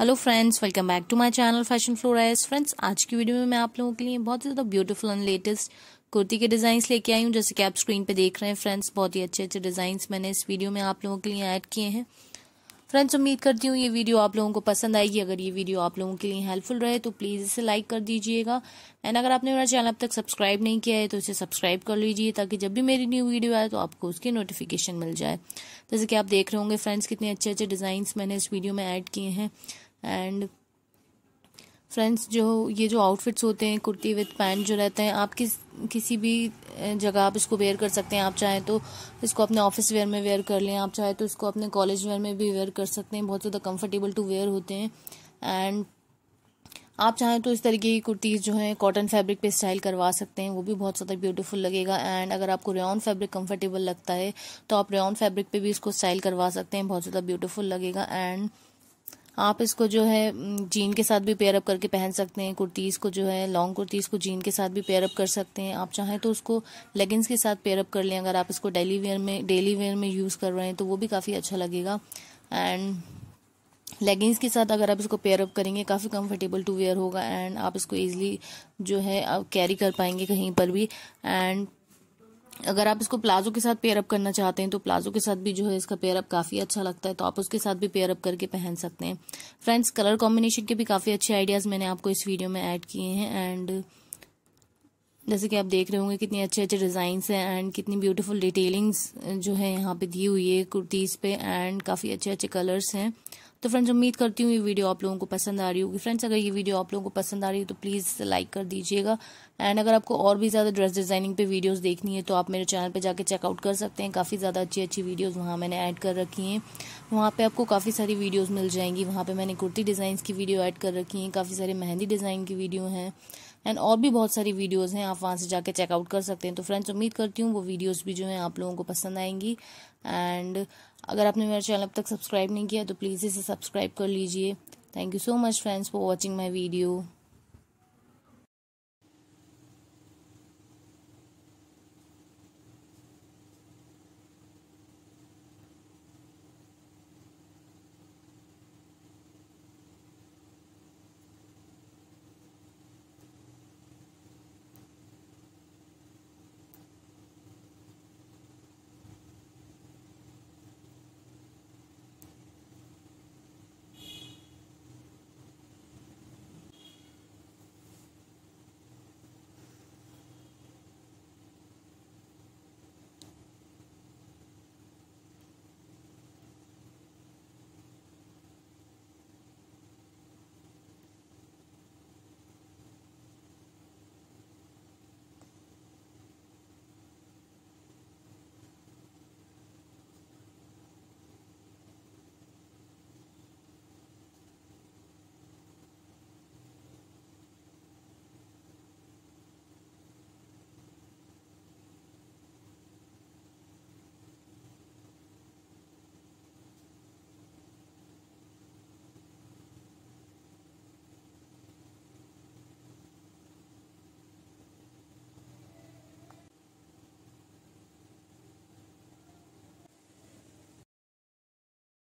hello friends welcome back to my channel fashion फ्लोराइज friends आज की वीडियो में मैं आप लोगों के लिए बहुत ही ज़्यादा ब्यूटीफुल एंड लेटेस्ट कुर्ती के डिज़ाइंस लेके आई हूँ जैसे कि आप स्क्रीन पे देख रहे हैं फ्रेंड्स बहुत ही अच्छे अच्छे डिज़ाइंस मैंने इस वीडियो में आप लोगों के लिए ऐड किए हैं फ्रेंड्स उम्मीद करती हूँ ये वीडियो आप लोगों को पसंद आएगी अगर ये वीडियो आप लोगों के लिए हेल्पफुल रहे तो प्लीज़ इसे लाइक कर दीजिएगा एंड अगर आपने मेरा चैनल अब तक सब्सक्राइब नहीं किया है तो इसे सब्सक्राइब कर लीजिए ताकि जब भी मेरी न्यू वीडियो आए तो आपको उसकी नोटिफिकेशन मिल जाए जैसे कि आप देख रहे होंगे फ्रेंड्स कितने अच्छे अच्छे डिजाइन मैंने इस वीडियो में एड किए हैं एंड फ्रेंड्स जो ये जो आउटफिट्स होते हैं कुर्ती विद पैंट जो रहते हैं आप किस किसी भी जगह आप इसको वेयर कर सकते हैं आप चाहें तो इसको अपने ऑफिस वेयर में वेयर कर लें आप चाहें तो इसको अपने कॉलेज वेयर में भी वेयर कर सकते हैं बहुत ज़्यादा कंफर्टेबल टू वेयर होते हैं एंड आप चाहें तो इस तरीके की कुर्तीज़ जो हैं कॉटन फैब्रिक पे स्टाइल करवा सकते हैं वो भी बहुत ज़्यादा ब्यूटीफुल लगेगा एंड अगर आपको रेन फैब्रिक कंफर्टेबल लगता है तो आप रेन फैब्रिक पे भी इसको स्टाइल करवा सकते हैं बहुत ज़्यादा ब्यूटीफुल लगेगा एंड आप इसको जो है जीन के साथ भी पेयर अप करके पहन सकते हैं कुर्तीज़ को जो है लॉन्ग कुर्तीज़ को जीन के साथ भी पेयर अप कर सकते हैं आप चाहें तो उसको लेगिंग्स के साथ पेयर अप कर लें अगर आप इसको डेली वेयर में डेली वेयर में यूज़ कर रहे हैं तो वो भी काफ़ी अच्छा लगेगा एंड लेगिंग्स के साथ अगर आप इसको पेयर अप करेंगे काफ़ी कंफर्टेबल टू वेयर होगा एंड आप इसको ईजिली जो है आप कैरी कर पाएंगे कहीं पर भी एंड अगर आप इसको प्लाजो के साथ पेयर अप करना चाहते हैं तो प्लाजो के साथ भी जो है इसका पेयर अप काफ़ी अच्छा लगता है तो आप उसके साथ भी पेयर अप करके पहन सकते हैं फ्रेंड्स कलर कॉम्बिनेशन के भी काफ़ी अच्छे आइडियाज़ मैंने आपको इस वीडियो में ऐड किए हैं एंड जैसे कि आप देख रहे होंगे कितने अच्छे अच्छे डिज़ाइंस हैं एंड कितनी ब्यूटीफुल डिटेलिंग्स जो है यहाँ पे दी हुई है कुर्तीज़ पे एंड काफ़ी अच्छे अच्छे कलर्स हैं तो फ्रेंड्स उम्मीद करती हूँ ये वीडियो आप लोगों को पसंद आ रही होगी फ्रेंड्स अगर ये वीडियो आप लोगों को पसंद आ रही हो तो प्लीज़ लाइक कर दीजिएगा एंड अगर आपको और भी ज़्यादा ड्रेस डिज़ाइनिंग पे वीडियोस देखनी है तो आप मेरे चैनल पे जाके चेकआउट कर सकते हैं काफ़ी ज़्यादा अच्छी अच्छी वीडियोज़ वहाँ मैंने ऐड कर रखी हैं वहाँ पे आपको काफ़ी सारी वीडियोज़ मिल जाएंगी वहाँ पर मैंने कुर्ती डिजाइन की वीडियो ऐड कर रखी हैं काफ़ी सारे मेहंदी डिज़ाइन की वीडियो हैं एंड और भी बहुत सारी वीडियोस हैं आप वहाँ से जाके चेकआउट कर सकते हैं तो फ्रेंड्स उम्मीद करती हूँ वो वीडियोस भी जो हैं आप लोगों को पसंद आएंगी एंड अगर आपने मेरा चैनल अब तक सब्सक्राइब नहीं किया तो प्लीज़ इसे सब्सक्राइब कर लीजिए thank you so much friends for watching my video